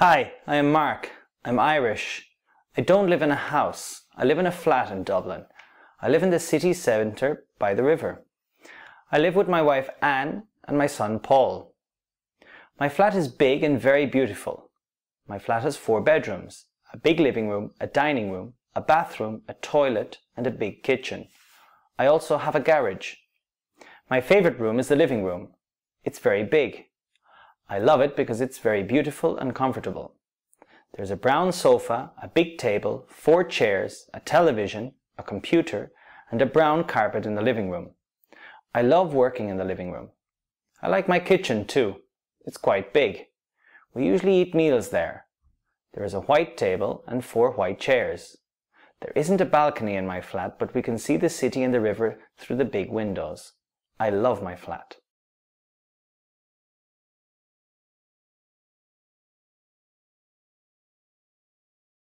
Hi, I am Mark. I'm Irish. I don't live in a house. I live in a flat in Dublin. I live in the city centre by the river. I live with my wife Anne and my son Paul. My flat is big and very beautiful. My flat has four bedrooms, a big living room, a dining room, a bathroom, a toilet, and a big kitchen. I also have a garage. My favourite room is the living room. It's very big. I love it because it's very beautiful and comfortable. There's a brown sofa, a big table, four chairs, a television, a computer, and a brown carpet in the living room. I love working in the living room. I like my kitchen too. It's quite big. We usually eat meals there. There is a white table and four white chairs. There isn't a balcony in my flat, but we can see the city and the river through the big windows. I love my flat.